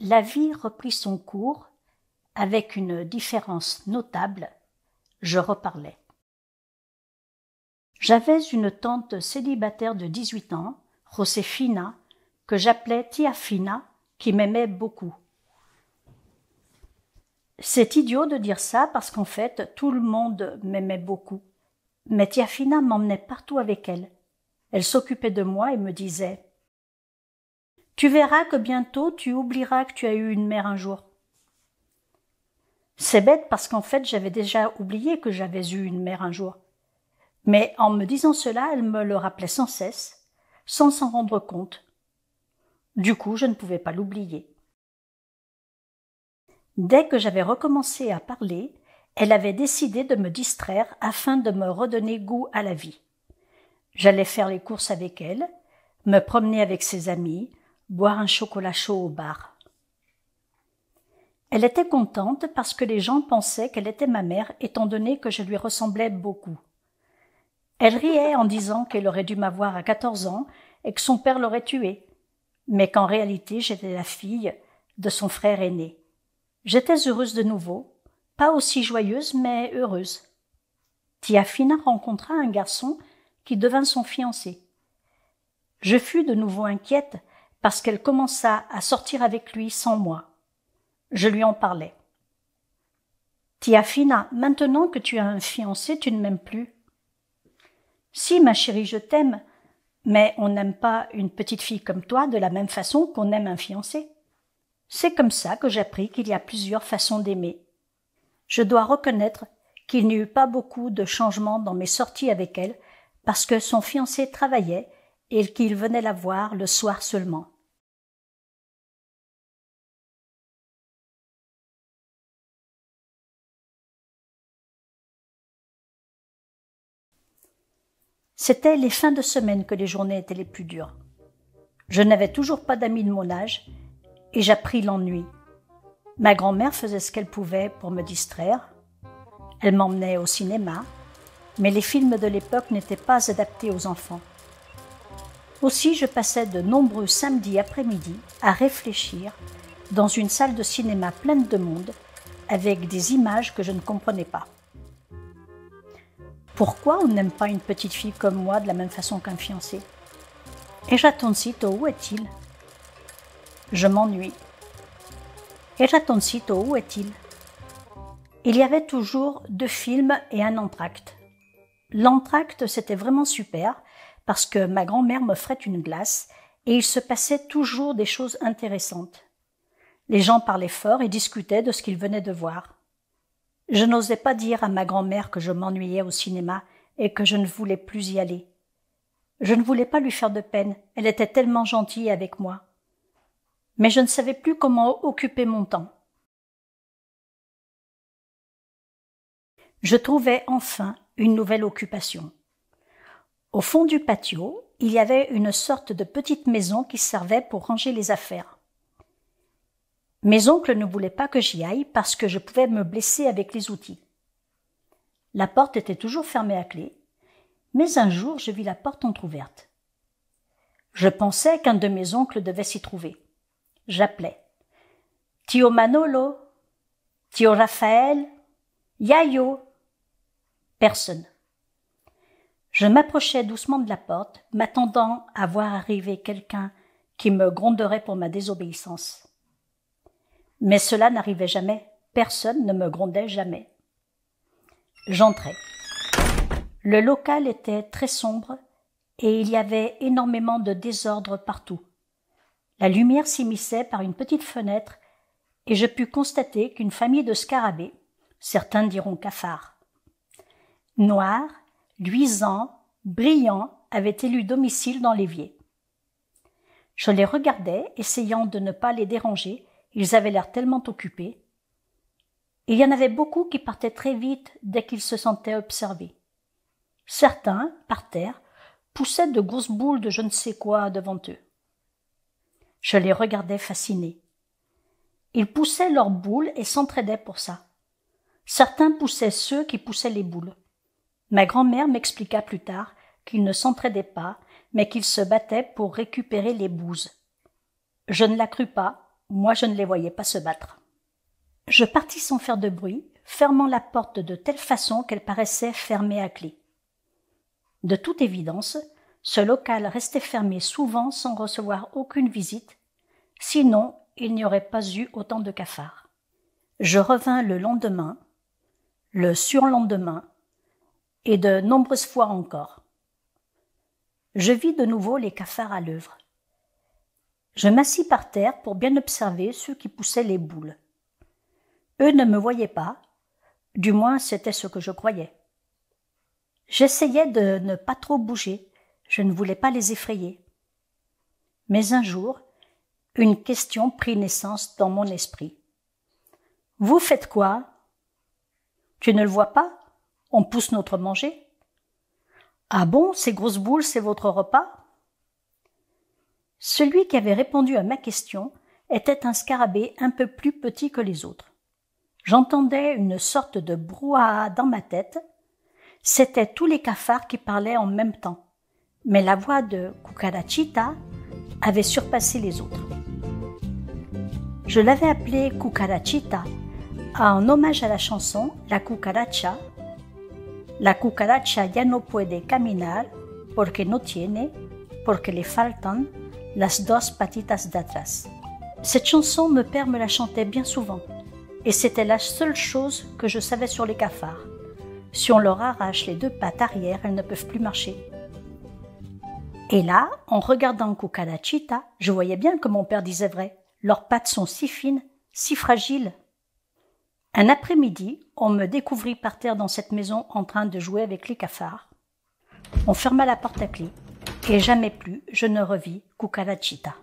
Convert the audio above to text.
La vie reprit son cours, avec une différence notable. Je reparlais. J'avais une tante célibataire de 18 ans, Josefina, que j'appelais Tiafina, qui m'aimait beaucoup. C'est idiot de dire ça parce qu'en fait, tout le monde m'aimait beaucoup. Mais Tiafina m'emmenait partout avec elle. Elle s'occupait de moi et me disait tu verras que bientôt tu oublieras que tu as eu une mère un jour. C'est bête parce qu'en fait j'avais déjà oublié que j'avais eu une mère un jour. Mais en me disant cela, elle me le rappelait sans cesse, sans s'en rendre compte. Du coup, je ne pouvais pas l'oublier. Dès que j'avais recommencé à parler, elle avait décidé de me distraire afin de me redonner goût à la vie. J'allais faire les courses avec elle, me promener avec ses amis, boire un chocolat chaud au bar. Elle était contente parce que les gens pensaient qu'elle était ma mère étant donné que je lui ressemblais beaucoup. Elle riait en disant qu'elle aurait dû m'avoir à quatorze ans et que son père l'aurait tuée, mais qu'en réalité j'étais la fille de son frère aîné. J'étais heureuse de nouveau, pas aussi joyeuse mais heureuse. Tiafina rencontra un garçon qui devint son fiancé. Je fus de nouveau inquiète parce qu'elle commença à sortir avec lui sans moi. Je lui en parlais. Tiafina, maintenant que tu as un fiancé, tu ne m'aimes plus. Si, ma chérie, je t'aime, mais on n'aime pas une petite fille comme toi de la même façon qu'on aime un fiancé. C'est comme ça que j'appris qu'il y a plusieurs façons d'aimer. Je dois reconnaître qu'il n'y eut pas beaucoup de changements dans mes sorties avec elle, parce que son fiancé travaillait et qu'il venait la voir le soir seulement. C'était les fins de semaine que les journées étaient les plus dures. Je n'avais toujours pas d'amis de mon âge et j'appris l'ennui. Ma grand-mère faisait ce qu'elle pouvait pour me distraire. Elle m'emmenait au cinéma, mais les films de l'époque n'étaient pas adaptés aux enfants. Aussi, je passais de nombreux samedis après-midi à réfléchir dans une salle de cinéma pleine de monde, avec des images que je ne comprenais pas. Pourquoi on n'aime pas une petite fille comme moi de la même façon qu'un fiancé Et tôt, où est-il Je m'ennuie. Et tôt, où est-il Il y avait toujours deux films et un entracte. L'entracte, c'était vraiment super, parce que ma grand-mère m'offrait une glace et il se passait toujours des choses intéressantes. Les gens parlaient fort et discutaient de ce qu'ils venaient de voir. Je n'osais pas dire à ma grand-mère que je m'ennuyais au cinéma et que je ne voulais plus y aller. Je ne voulais pas lui faire de peine, elle était tellement gentille avec moi. Mais je ne savais plus comment occuper mon temps. Je trouvais enfin une nouvelle occupation. Au fond du patio, il y avait une sorte de petite maison qui servait pour ranger les affaires. Mes oncles ne voulaient pas que j'y aille parce que je pouvais me blesser avec les outils. La porte était toujours fermée à clé, mais un jour je vis la porte entr'ouverte. Je pensais qu'un de mes oncles devait s'y trouver. J'appelais. Tio Manolo, Tio Raphaël, Yayo. Personne. Je m'approchais doucement de la porte, m'attendant à voir arriver quelqu'un qui me gronderait pour ma désobéissance. Mais cela n'arrivait jamais, personne ne me grondait jamais. J'entrais. Le local était très sombre et il y avait énormément de désordre partout. La lumière s'immisçait par une petite fenêtre et je pus constater qu'une famille de scarabées, certains diront cafards, noirs luisant, brillant, avait élu domicile dans l'évier. Je les regardais, essayant de ne pas les déranger, ils avaient l'air tellement occupés. Il y en avait beaucoup qui partaient très vite dès qu'ils se sentaient observés. Certains, par terre, poussaient de grosses boules de je ne sais quoi devant eux. Je les regardais fascinés. Ils poussaient leurs boules et s'entraidaient pour ça. Certains poussaient ceux qui poussaient les boules. Ma grand-mère m'expliqua plus tard qu'ils ne s'entraidaient pas, mais qu'ils se battaient pour récupérer les bouses. Je ne la crus pas, moi je ne les voyais pas se battre. Je partis sans faire de bruit, fermant la porte de telle façon qu'elle paraissait fermée à clé. De toute évidence, ce local restait fermé souvent sans recevoir aucune visite, sinon il n'y aurait pas eu autant de cafards. Je revins le lendemain, le surlendemain, et de nombreuses fois encore. Je vis de nouveau les cafards à l'œuvre. Je m'assis par terre pour bien observer ceux qui poussaient les boules. Eux ne me voyaient pas, du moins c'était ce que je croyais. J'essayais de ne pas trop bouger, je ne voulais pas les effrayer. Mais un jour, une question prit naissance dans mon esprit. Vous faites quoi? Tu ne le vois pas? On pousse notre manger Ah bon, ces grosses boules, c'est votre repas Celui qui avait répondu à ma question était un scarabée un peu plus petit que les autres. J'entendais une sorte de brouhaha dans ma tête. C'étaient tous les cafards qui parlaient en même temps. Mais la voix de Kukarachita avait surpassé les autres. Je l'avais appelée Kukarachita en hommage à la chanson La Cucaracha la cucaracha ya no puede caminar porque no tiene, porque le faltan las dos patitas atrás. Cette chanson, mon père me la chantait bien souvent, et c'était la seule chose que je savais sur les cafards. Si on leur arrache les deux pattes arrière, elles ne peuvent plus marcher. Et là, en regardant Cucarachita, je voyais bien que mon père disait vrai. Leurs pattes sont si fines, si fragiles, un après-midi, on me découvrit par terre dans cette maison en train de jouer avec les cafards. On ferma la porte à clé et jamais plus je ne revis Kukalachita.